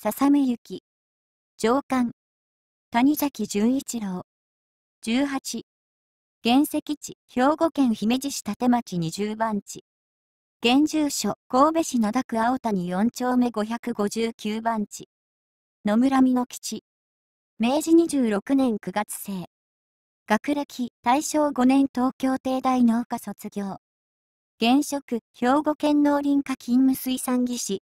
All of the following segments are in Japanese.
笹目ゆき、上官、谷崎潤一郎、18、原石地、兵庫県姫路市立町20番地、現住所、神戸市灘区青谷4丁目559番地、野村美の吉、明治26年9月生、学歴、大正5年東京帝大農家卒業、現職、兵庫県農林課勤務水産技師、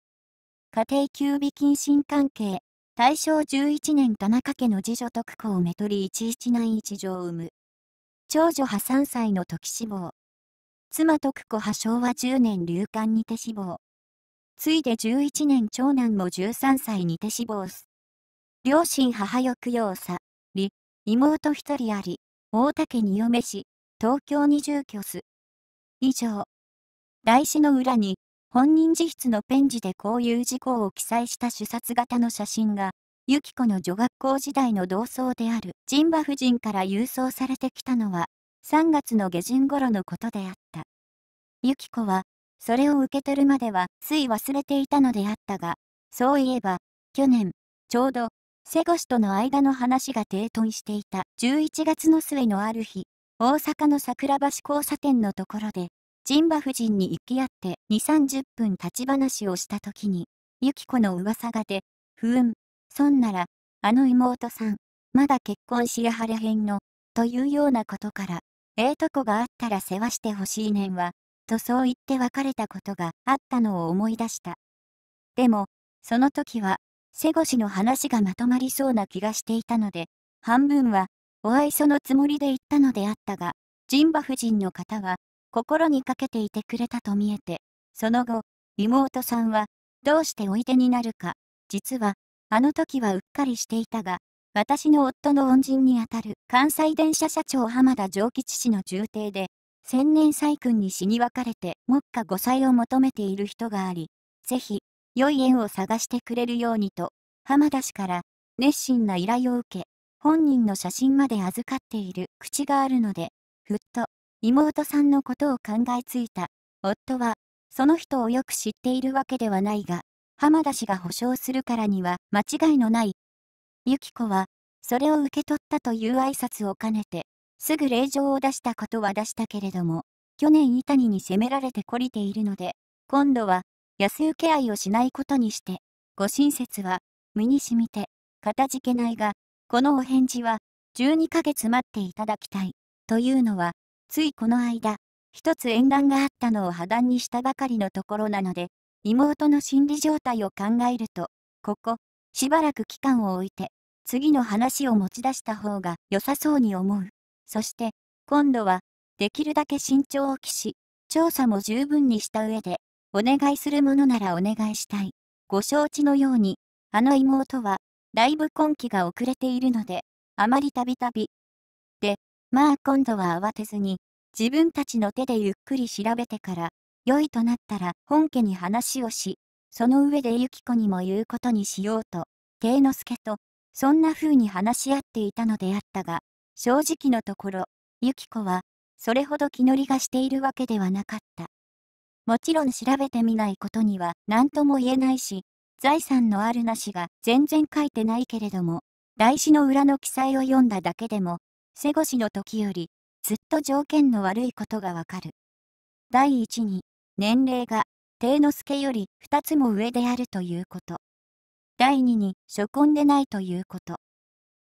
家庭給備謹慎関係、大正11年田中家の次女徳子をめとり1191条を生む。長女派3歳の時死亡。妻徳子派昭和10年流感にて死亡。ついで11年長男も13歳にて死亡す。両親母抑揚さ、り、妹一人あり、大竹に嫁し、東京に住居す。以上。大紙の裏に、本人自筆のペン字でこういう事項を記載した主殺型の写真が、ユキコの女学校時代の同窓である陣馬夫人から郵送されてきたのは、3月の下旬頃のことであった。ユキコは、それを受け取るまではつい忘れていたのであったが、そういえば、去年、ちょうど、瀬越との間の話が停頓していた11月の末のある日、大阪の桜橋交差点のところで、陣馬夫人に行き合って2、30分立ち話をした時に、ユキコの噂が出、ふ運。ん、そんなら、あの妹さん、まだ結婚しやはれへんの、というようなことから、ええー、とこがあったら世話してほしいねんわ、とそう言って別れたことがあったのを思い出した。でも、その時は、背越しの話がまとまりそうな気がしていたので、半分は、お愛想のつもりで言ったのであったが、陣馬夫人の方は、心にかけていてくれたと見えて、その後、妹さんは、どうしておいでになるか、実は、あの時はうっかりしていたが、私の夫の恩人にあたる関西電車社長浜田常吉氏の重邸で、千年祭君に死に別れて、目下誤祭を求めている人があり、ぜひ、良い縁を探してくれるようにと、浜田氏から熱心な依頼を受け、本人の写真まで預かっている口があるので、ふっと妹さんのことを考えついた。夫は、その人をよく知っているわけではないが、浜田氏が保証するからには間違いのない。ゆき子は、それを受け取ったという挨拶を兼ねて、すぐ令状を出したことは出したけれども、去年伊谷に責められて懲りているので、今度は、安請け合いをしないことにして、ご親切は、身にしみて、かたじけないが、このお返事は、12ヶ月待っていただきたい、というのは、ついこの間、一つ縁談があったのを破談にしたばかりのところなので、妹の心理状態を考えると、ここ、しばらく期間を置いて、次の話を持ち出した方が良さそうに思う。そして、今度は、できるだけ慎重を期し、調査も十分にした上で、お願いするものならお願いしたい。ご承知のように、あの妹は、だいぶ今期が遅れているので、あまりたびたび、まあ今度は慌てずに、自分たちの手でゆっくり調べてから、良いとなったら本家に話をし、その上でユキ子にも言うことにしようと、帝之助と、そんな風に話し合っていたのであったが、正直のところ、ゆきコは、それほど気乗りがしているわけではなかった。もちろん調べてみないことには何とも言えないし、財産のあるなしが全然書いてないけれども、台紙の裏の記載を読んだだけでも、背越しの時より、ずっと条件の悪いことがわかる。第一に、年齢が、定之助より二つも上であるということ。第二に、初婚でないということ。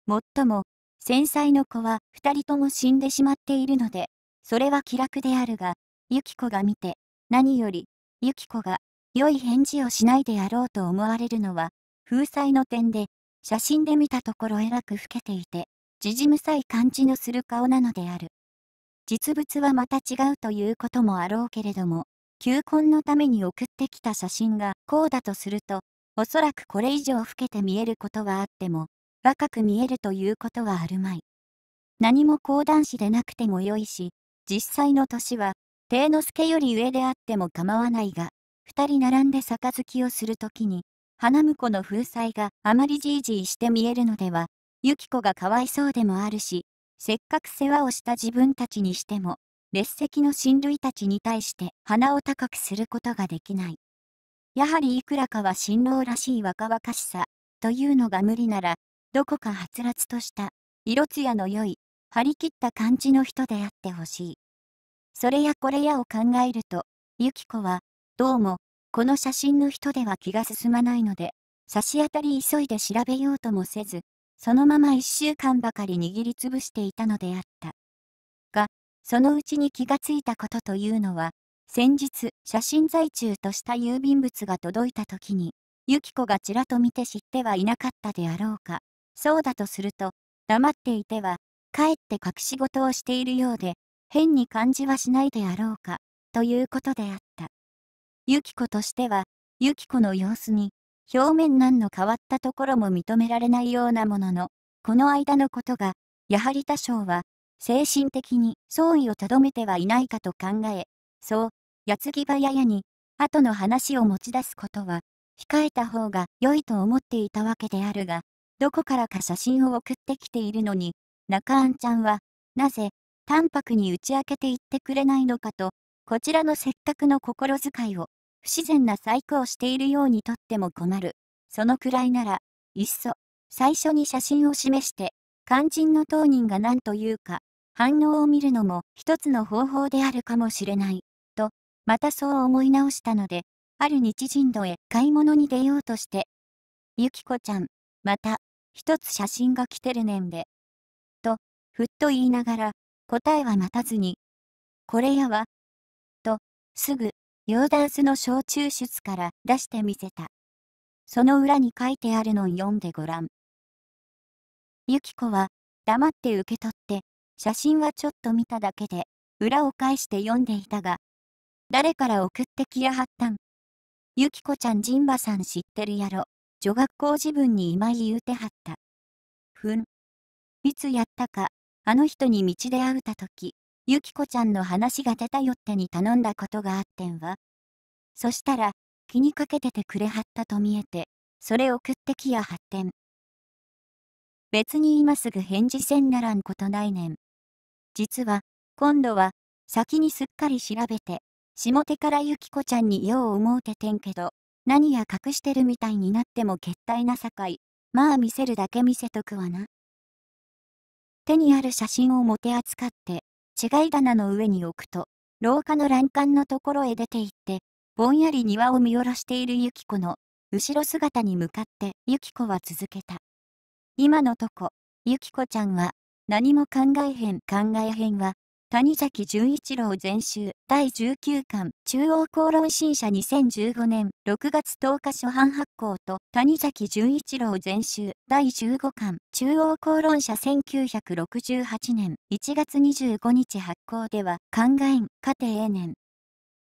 もっとも、繊細の子は二人とも死んでしまっているので、それは気楽であるが、ユキコが見て、何より、ユキコが、良い返事をしないであろうと思われるのは、風采の点で、写真で見たところえらく老けていて、時事無さい感じのする顔なのである。実物はまた違うということもあろうけれども、求婚のために送ってきた写真がこうだとすると、おそらくこれ以上老けて見えることはあっても、若く見えるということはあるまい。何も講談師でなくてもよいし、実際の年は、帝之助より上であっても構わないが、二人並んで杯をするときに、花婿の風采があまりじいじいして見えるのでは、ユキコがかわいそうでもあるし、せっかく世話をした自分たちにしても、列席の親類たちに対して鼻を高くすることができない。やはりいくらかは新郎らしい若々しさ、というのが無理なら、どこかはつらつとした、色艶の良い、張り切った感じの人であってほしい。それやこれやを考えると、ユキコは、どうも、この写真の人では気が進まないので、差し当たり急いで調べようともせず、そのまま1週間ばかり握りつぶしていたのであった。が、そのうちに気がついたことというのは、先日、写真在中とした郵便物が届いた時に、ゆきコがちらと見て知ってはいなかったであろうか。そうだとすると、黙っていては、かえって隠し事をしているようで、変に感じはしないであろうか、ということであった。ゆきコとしては、ゆきコの様子に、表面何の変わったところも認められないようなものの、この間のことが、やはり多少は、精神的に相違をとどめてはいないかと考え、そう、矢継ぎ早やに、後の話を持ち出すことは、控えた方が良いと思っていたわけであるが、どこからか写真を送ってきているのに、中あんちゃんは、なぜ、淡白に打ち明けていってくれないのかと、こちらのせっかくの心遣いを不自然な細工をしているようにとっても困る。そのくらいなら、いっそ、最初に写真を示して、肝心の当人が何というか、反応を見るのも一つの方法であるかもしれない、と、またそう思い直したので、ある日人度へ買い物に出ようとして、ゆきこちゃん、また、一つ写真が来てるねんで。と、ふっと言いながら、答えは待たずに、これやわ。と、すぐ、ヨーダンスの小中出から出してみせた。その裏に書いてあるのを読んでごらん。ユキコは黙って受け取って、写真はちょっと見ただけで、裏を返して読んでいたが、誰から送ってきやはったん。ユキコちゃんジンバさん知ってるやろ。女学校自分に今言うてはった。ふん。いつやったか、あの人に道で会うたとき、ゆきこちゃんの話が出たよってに頼んだことがあってんわ。そしたら、気にかけててくれはったと見えて、それ送ってきや発展。別に今すぐ返事せんならんことないねん。実は、今度は、先にすっかり調べて、下手からゆきこちゃんによう思うててんけど、何や隠してるみたいになっても決体なさかい、まあ見せるだけ見せとくわな。手にある写真をもて扱って、違い棚の上に置くと、廊下の欄干のところへ出て行って、ぼんやり庭を見下ろしているゆきコの、後ろ姿に向かってユキ子は続けた。今のとこ、ゆきこちゃんは、何も考えへん考えへんわ。谷崎潤一郎全集第19巻中央公論新社2015年6月10日初版発行と谷崎潤一郎全集第15巻中央公論社1968年1月25日発行では考えん家庭へ年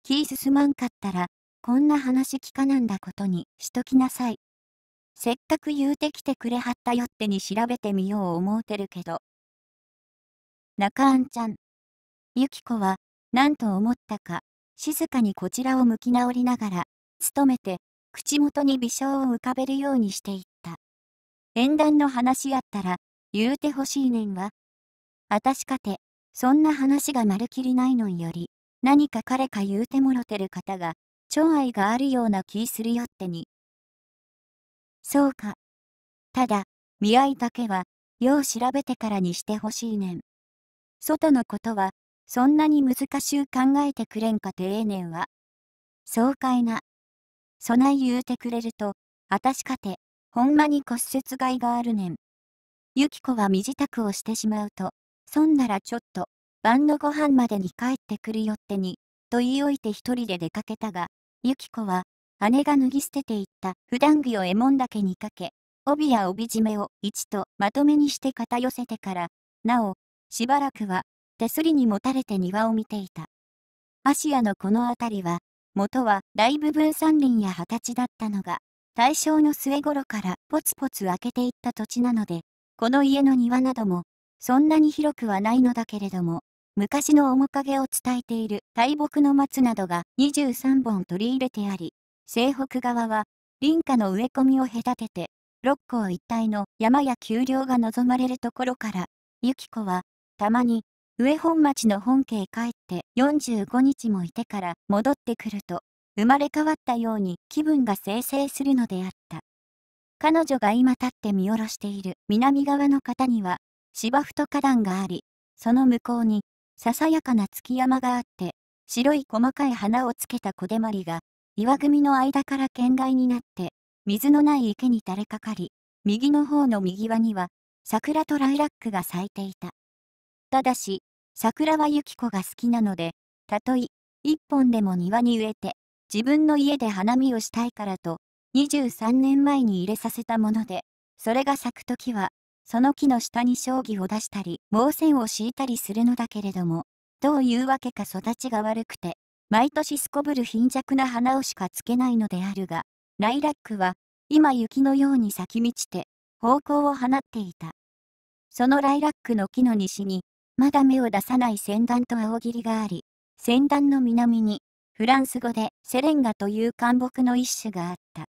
気進まんかったらこんな話聞かなんだことにしときなさいせっかく言うてきてくれはったよってに調べてみよう思うてるけど中あんちゃんゆき子は、なんと思ったか、静かにこちらを向き直りながら、努めて、口元に微笑を浮かべるようにしていった。縁談の話やったら、言うてほしいねんわ。あたしかて、そんな話がまるきりないのんより、何か彼か言うてもろてる方が、超愛があるような気するよってに。そうか。ただ、見合いだけは、よう調べてからにしてほしいねん。外のことは、そんなに難しゅう考えてくれんかてええねんわ。爽快な。そない言うてくれると、あたしかて、ほんまに骨折害があるねん。ゆき子は身支度をしてしまうと、そんならちょっと、晩のご飯までに帰ってくるよってに、と言いおいて一人で出かけたが、ゆき子は、姉が脱ぎ捨てていった普段着をえもんだけにかけ、帯や帯締めを一とまとめにして片寄せてから、なお、しばらくは手すりにもたれて庭を見ていた。アシアのこの辺りは、元は大部分山林や畑だったのが、大正の末頃からポツポツ開けていった土地なので、この家の庭なども、そんなに広くはないのだけれども、昔の面影を伝えている大木の松などが23本取り入れてあり、西北側は林家の植え込みを隔てて、六甲一帯の山や丘陵が望まれるところから、ゆき子は、たまに上本町の本家へ帰って45日もいてから戻ってくると、生まれ変わったように気分が生成するのであった。彼女が今立って見下ろしている南側の方には芝生と花壇があり、その向こうにささやかな築山があって、白い細かい花をつけた小手まりが、岩組の間から県外になって、水のない池に垂れかかり、右の方の右輪には、桜とライラックが咲いていた。ただし、桜はユ子が好きなので、たとえ、一本でも庭に植えて、自分の家で花見をしたいからと、23年前に入れさせたもので、それが咲くときは、その木の下に将棋を出したり、毛線を敷いたりするのだけれども、どういうわけか育ちが悪くて、毎年すこぶる貧弱な花をしかつけないのであるが、ライラックは、今雪のように咲き満ちて、方向を放っていた。そのライラックの木の西に、まだ目を出さない戦団と青霧があり、戦団の南に、フランス語でセレンガという漢木の一種があった。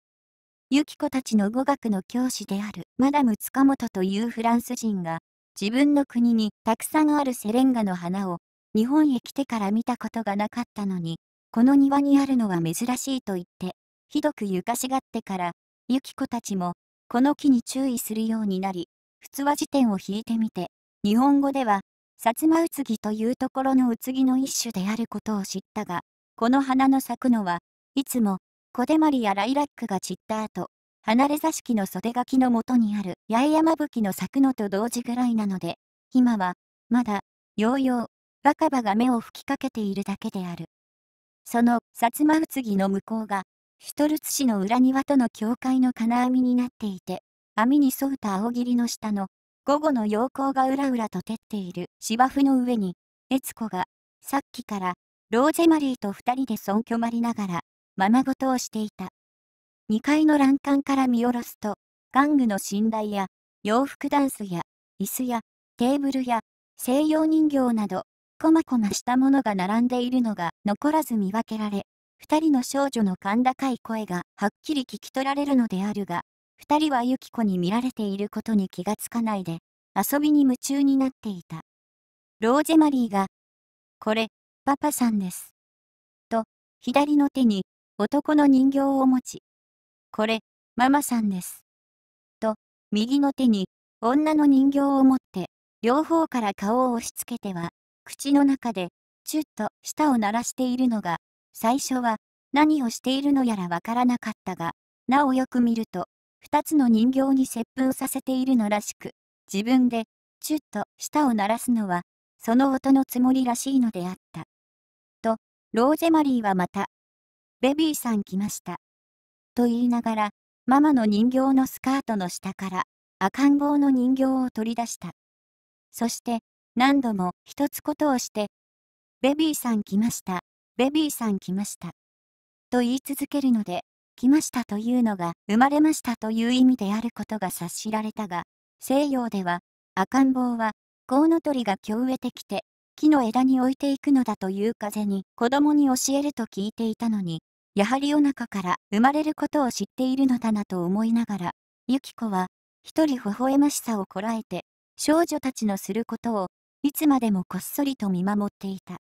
ユキコたちの語学の教師であるマダム塚本というフランス人が、自分の国にたくさんあるセレンガの花を、日本へ来てから見たことがなかったのに、この庭にあるのは珍しいと言って、ひどくゆかしがってから、ユキコたちも、この木に注意するようになり、普通は辞典を引いてみて、日本語では薩摩うつぎというところのうつぎの一種であることを知ったが、この花の咲くのは、いつも、小手まりやライラックが散った後、離れ座敷の袖書きのもとにある八重山吹の咲くのと同時ぐらいなので、今は、まだ、ようよう、若葉が目を吹きかけているだけである。その、薩摩うつぎの向こうが、シュトルツ市の裏庭との境界の金網になっていて、網に沿うた青霧の下の午後の陽光がうらうらと照っている芝生の上に、悦子が、さっきから、ローゼマリーと二人で尊虚まりながら、ままごとをしていた。2階の欄干から見下ろすと、玩具の寝台や、洋服ダンスや、椅子や、テーブルや、西洋人形など、こまこましたものが並んでいるのが残らず見分けられ、二人の少女の甲高い声がはっきり聞き取られるのであるが、二人はユキコに見られていることに気がつかないで、遊びに夢中になっていた。ローゼマリーが、これ、パパさんです。と、左の手に男の人形を持ち、これ、ママさんです。と、右の手に女の人形を持って、両方から顔を押し付けては、口の中で、チュッと舌を鳴らしているのが、最初は、何をしているのやらわからなかったが、なおよく見ると、2つの人形に接吻させているのらしく、自分で、チュッと舌を鳴らすのは、その音のつもりらしいのであった。と、ローゼマリーはまた、ベビーさん来ました。と言いながら、ママの人形のスカートの下から赤ん坊の人形を取り出した。そして何度も一つことをして、ベビーさん来ました、ベビーさん来ました。と言い続けるので、来ましたというのが生まれましたという意味であることが察しられたが、西洋では赤ん坊はコウノトリが今日植えてきて木の枝に置いていくのだという風に子供に教えると聞いていたのに、やはりお腹から生まれることを知っているのだなと思いながら、ユキコは一人微笑ましさをこらえて少女たちのすることをいつまでもこっそりと見守っていた。